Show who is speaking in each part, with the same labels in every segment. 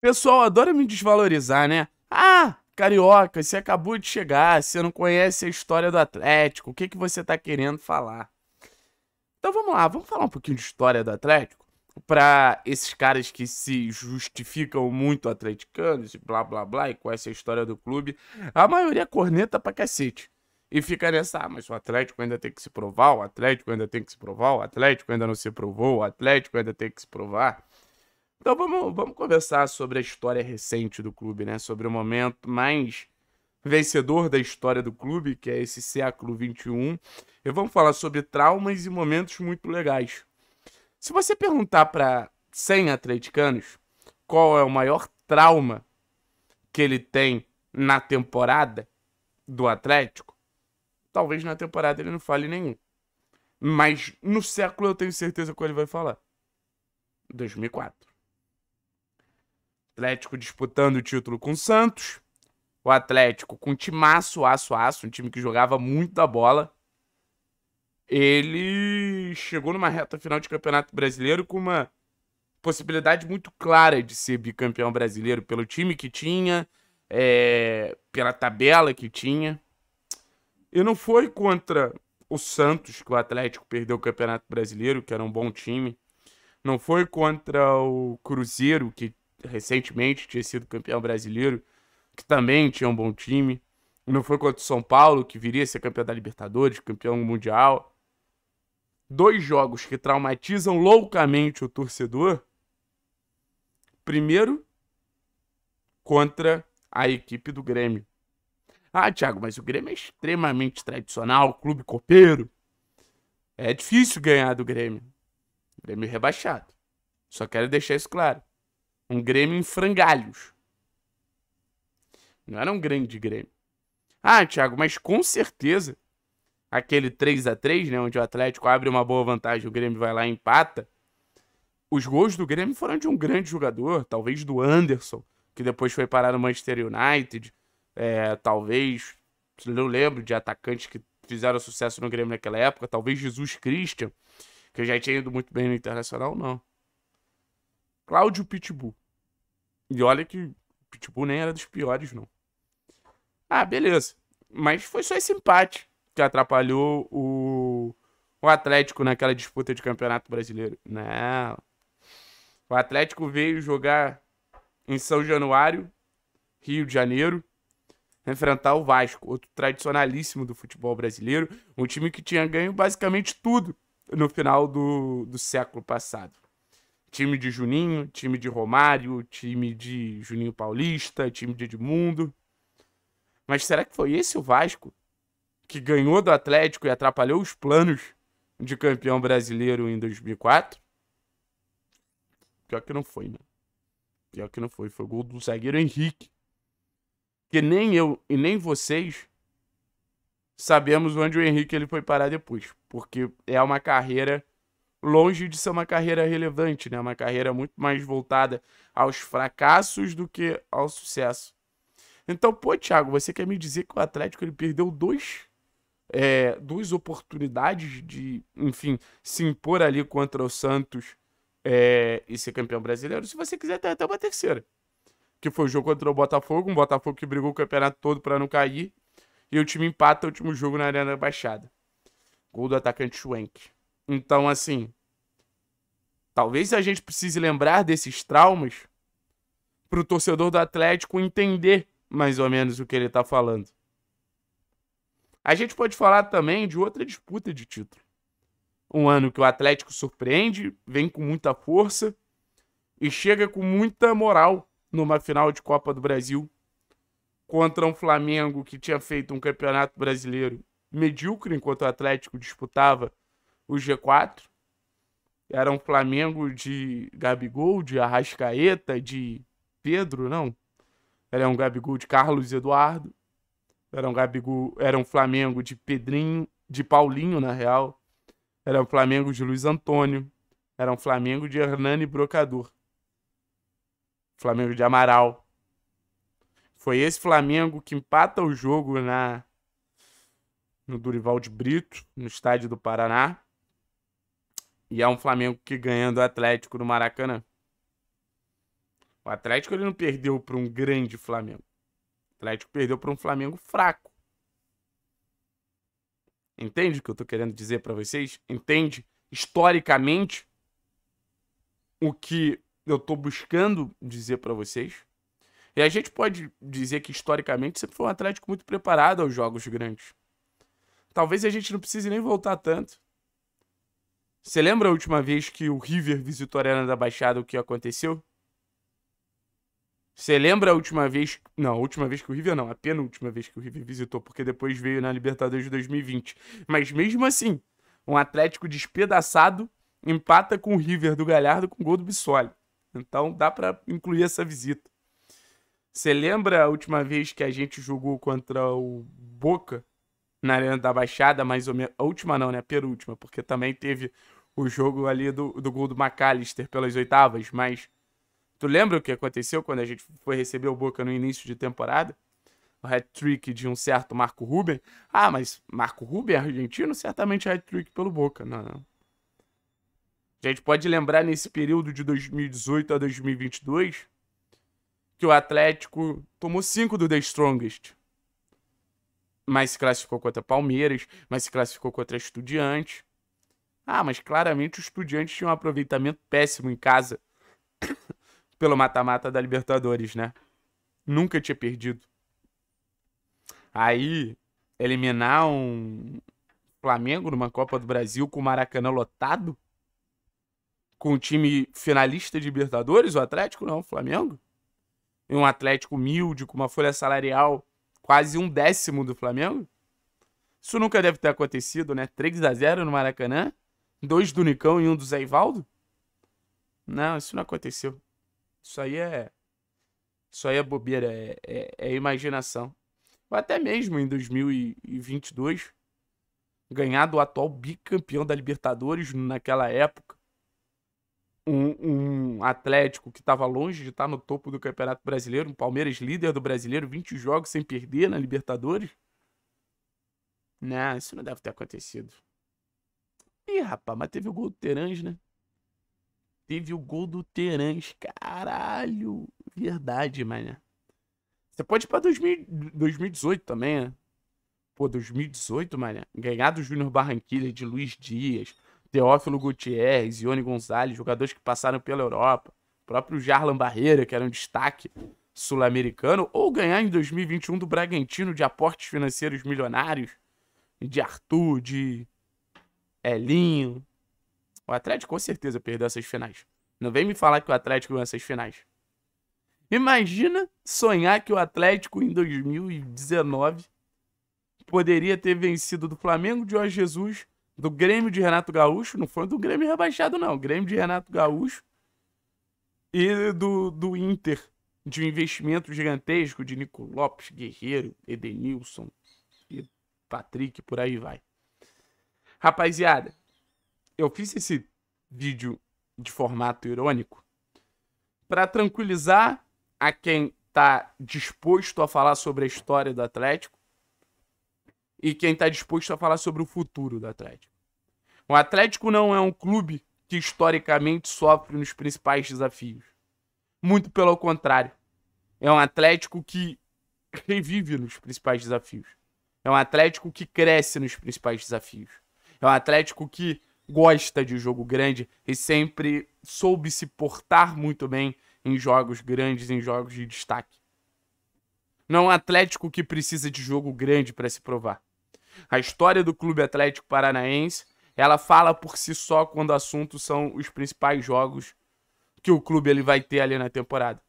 Speaker 1: Pessoal adora me desvalorizar, né? Ah, carioca, você acabou de chegar, você não conhece a história do Atlético, o que, que você está querendo falar? Então vamos lá, vamos falar um pouquinho de história do Atlético? Para esses caras que se justificam muito atleticanos e blá blá blá, e conhecem a história do clube, a maioria é corneta pra cacete. E fica nessa, ah, mas o Atlético ainda tem que se provar, o Atlético ainda tem que se provar, o Atlético ainda não se provou, o Atlético ainda tem que se provar. Então vamos, vamos conversar sobre a história recente do clube, né? Sobre o momento mais vencedor da história do clube, que é esse século XXI. E vamos falar sobre traumas e momentos muito legais. Se você perguntar para 100 atleticanos qual é o maior trauma que ele tem na temporada do Atlético, talvez na temporada ele não fale nenhum. Mas no século eu tenho certeza que ele vai falar. 2004. Atlético disputando o título com o Santos. O Atlético com timaço, aço, aço, um time que jogava muito da bola. Ele chegou numa reta final de Campeonato Brasileiro com uma possibilidade muito clara de ser bicampeão brasileiro pelo time que tinha, é, pela tabela que tinha. E não foi contra o Santos que o Atlético perdeu o Campeonato Brasileiro, que era um bom time. Não foi contra o Cruzeiro, que recentemente tinha sido campeão brasileiro, que também tinha um bom time. Não foi contra o São Paulo, que viria a ser campeão da Libertadores, campeão mundial. Dois jogos que traumatizam loucamente o torcedor. Primeiro, contra a equipe do Grêmio. Ah, Thiago, mas o Grêmio é extremamente tradicional, clube copeiro. É difícil ganhar do Grêmio. Grêmio rebaixado. Só quero deixar isso claro. Um Grêmio em frangalhos. Não era um grande Grêmio. Ah, Thiago, mas com certeza aquele 3 a 3 né, onde o Atlético abre uma boa vantagem, o Grêmio vai lá e empata. Os gols do Grêmio foram de um grande jogador, talvez do Anderson, que depois foi parar no Manchester United, é, talvez, não lembro de atacantes que fizeram sucesso no Grêmio naquela época, talvez Jesus Christian, que já tinha ido muito bem no Internacional, não. Cláudio Pitbull. E olha que Pitbull tipo, nem era dos piores, não. Ah, beleza. Mas foi só esse empate que atrapalhou o, o Atlético naquela disputa de Campeonato Brasileiro. Não. O Atlético veio jogar em São Januário, Rio de Janeiro, enfrentar o Vasco, outro tradicionalíssimo do futebol brasileiro, um time que tinha ganho basicamente tudo no final do, do século passado. Time de Juninho, time de Romário, time de Juninho Paulista, time de Edmundo. Mas será que foi esse o Vasco que ganhou do Atlético e atrapalhou os planos de campeão brasileiro em 2004? Pior que não foi, né? Pior que não foi. Foi gol do zagueiro Henrique. Que nem eu e nem vocês sabemos onde o Henrique ele foi parar depois. Porque é uma carreira longe de ser uma carreira relevante, né? Uma carreira muito mais voltada aos fracassos do que ao sucesso. Então, pô, Thiago, você quer me dizer que o Atlético ele perdeu dois, é, duas oportunidades de, enfim, se impor ali contra o Santos é, e ser campeão brasileiro? Se você quiser, tem até uma terceira. Que foi o jogo contra o Botafogo, um Botafogo que brigou o campeonato todo para não cair. E o time empata o último jogo na Arena Baixada. Gol do atacante Schwenk. Então, assim, Talvez a gente precise lembrar desses traumas para o torcedor do Atlético entender mais ou menos o que ele está falando. A gente pode falar também de outra disputa de título. Um ano que o Atlético surpreende, vem com muita força e chega com muita moral numa final de Copa do Brasil contra um Flamengo que tinha feito um campeonato brasileiro medíocre enquanto o Atlético disputava o G4 era um Flamengo de Gabigol, de Arrascaeta, de Pedro, não. Era um Gabigol de Carlos Eduardo. Era um Gabigol, era um Flamengo de Pedrinho, de Paulinho, na real. Era um Flamengo de Luiz Antônio. Era um Flamengo de Hernani Brocador. Flamengo de Amaral. Foi esse Flamengo que empata o jogo na no Durival de Brito, no estádio do Paraná. E é um Flamengo que ganha do Atlético no Maracanã. O Atlético ele não perdeu para um grande Flamengo. O Atlético perdeu para um Flamengo fraco. Entende o que eu estou querendo dizer para vocês? Entende historicamente o que eu estou buscando dizer para vocês? E a gente pode dizer que historicamente sempre foi um Atlético muito preparado aos jogos grandes. Talvez a gente não precise nem voltar tanto. Você lembra a última vez que o River visitou a Arena da Baixada, o que aconteceu? Você lembra a última vez. Não, a última vez que o River não, a penúltima vez que o River visitou, porque depois veio na Libertadores de 2020. Mas mesmo assim, um Atlético despedaçado empata com o River do Galhardo com o gol do Bissoli. Então dá para incluir essa visita. Você lembra a última vez que a gente jogou contra o Boca na Arena da Baixada, mais ou menos. A última não, né? A penúltima, porque também teve o jogo ali do, do gol do McAllister pelas oitavas, mas tu lembra o que aconteceu quando a gente foi receber o Boca no início de temporada? O hat-trick de um certo Marco Ruben. Ah, mas Marco Ruben é argentino? Certamente é hat-trick pelo Boca. Não, não. A gente pode lembrar nesse período de 2018 a 2022 que o Atlético tomou 5 do The Strongest. Mas se classificou contra Palmeiras, mas se classificou contra Estudiantes. Ah, mas claramente o Estudiantes tinha um aproveitamento péssimo em casa pelo mata-mata da Libertadores, né? Nunca tinha perdido. Aí, eliminar um Flamengo numa Copa do Brasil com o Maracanã lotado? Com o time finalista de Libertadores, o Atlético não, o Flamengo? E um Atlético humilde, com uma folha salarial quase um décimo do Flamengo? Isso nunca deve ter acontecido, né? 3 a 0 no Maracanã. Dois do Nicão e um do Zé Ivaldo? Não, isso não aconteceu. Isso aí é. Isso aí é bobeira, é, é, é imaginação. Ou até mesmo em 2022, ganhar do atual bicampeão da Libertadores naquela época, um, um Atlético que estava longe de estar tá no topo do Campeonato Brasileiro, um Palmeiras líder do Brasileiro, 20 jogos sem perder na Libertadores. Não, isso não deve ter acontecido. Ih, rapaz, mas teve o gol do Terãs, né? Teve o gol do Terãs, caralho. Verdade, mané. Você pode ir pra 2018 também, né? Pô, 2018, mané. Ganhar do Júnior Barranquilla, de Luiz Dias, Teófilo Gutierrez, Ione Gonzalez, jogadores que passaram pela Europa. próprio Jarlan Barreira, que era um destaque sul-americano. Ou ganhar em 2021 do Bragantino de aportes financeiros milionários. De Arthur, de Elinho. O Atlético com certeza perdeu essas finais. Não vem me falar que o Atlético ganhou essas finais. Imagina sonhar que o Atlético em 2019 poderia ter vencido do Flamengo de Jorge Jesus, do Grêmio de Renato Gaúcho, não foi do Grêmio rebaixado não, Grêmio de Renato Gaúcho e do, do Inter, de um investimento gigantesco de Nico Lopes, Guerreiro, Edenilson e Patrick, por aí vai. Rapaziada, eu fiz esse vídeo de formato irônico para tranquilizar a quem tá disposto a falar sobre a história do Atlético e quem tá disposto a falar sobre o futuro do Atlético. O Atlético não é um clube que historicamente sofre nos principais desafios. Muito pelo contrário. É um Atlético que revive nos principais desafios. É um Atlético que cresce nos principais desafios. É um Atlético que gosta de jogo grande e sempre soube se portar muito bem em jogos grandes, em jogos de destaque. Não é um Atlético que precisa de jogo grande para se provar. A história do Clube Atlético Paranaense, ela fala por si só quando o assunto são os principais jogos que o clube ele vai ter ali na temporada.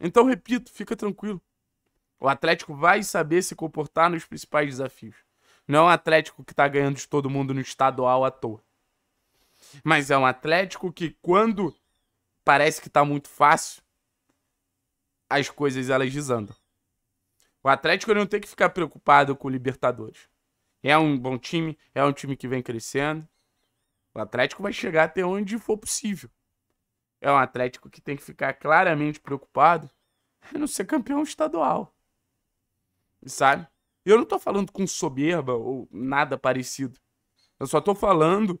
Speaker 1: Então, repito, fica tranquilo. O Atlético vai saber se comportar nos principais desafios. Não é um Atlético que tá ganhando de todo mundo no estadual à toa. Mas é um Atlético que quando parece que tá muito fácil, as coisas elas desandam. O Atlético não tem que ficar preocupado com o Libertadores. É um bom time, é um time que vem crescendo. O Atlético vai chegar até onde for possível. É um Atlético que tem que ficar claramente preocupado em não ser campeão estadual. Sabe? E eu não tô falando com soberba ou nada parecido. Eu só tô falando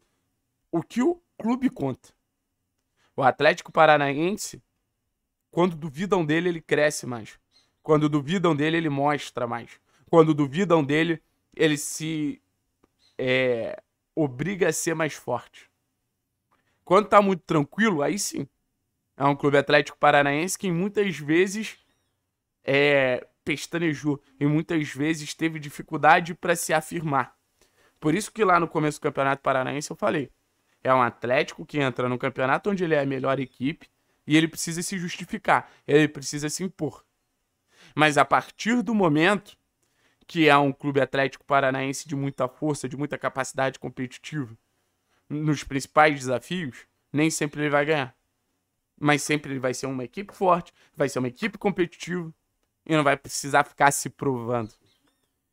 Speaker 1: o que o clube conta. O Atlético Paranaense, quando duvidam dele, ele cresce mais. Quando duvidam dele, ele mostra mais. Quando duvidam dele, ele se é, obriga a ser mais forte. Quando tá muito tranquilo, aí sim. É um clube atlético paranaense que muitas vezes é, pestanejou e muitas vezes teve dificuldade para se afirmar. Por isso que lá no começo do Campeonato Paranaense eu falei, é um Atlético que entra no campeonato onde ele é a melhor equipe e ele precisa se justificar, ele precisa se impor. Mas a partir do momento que é um clube atlético paranaense de muita força, de muita capacidade competitiva, nos principais desafios, nem sempre ele vai ganhar. Mas sempre ele vai ser uma equipe forte, vai ser uma equipe competitiva e não vai precisar ficar se provando.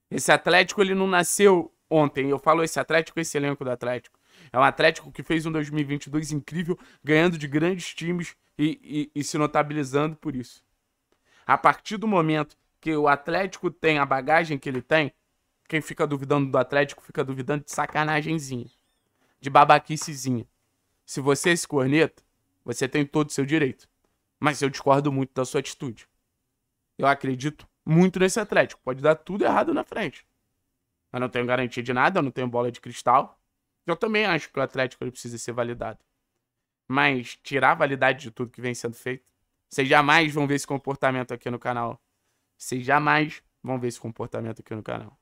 Speaker 1: Esse Atlético, ele não nasceu ontem. Eu falo esse Atlético, esse elenco do Atlético. É um Atlético que fez um 2022 incrível, ganhando de grandes times e, e, e se notabilizando por isso. A partir do momento que o Atlético tem a bagagem que ele tem, quem fica duvidando do Atlético fica duvidando de sacanagemzinha, de babaquicezinha. Se você é esse corneta, você tem todo o seu direito. Mas eu discordo muito da sua atitude. Eu acredito muito nesse Atlético. Pode dar tudo errado na frente. Eu não tenho garantia de nada, eu não tenho bola de cristal. Eu também acho que o Atlético ele precisa ser validado. Mas tirar a validade de tudo que vem sendo feito, vocês jamais vão ver esse comportamento aqui no canal. Vocês jamais vão ver esse comportamento aqui no canal.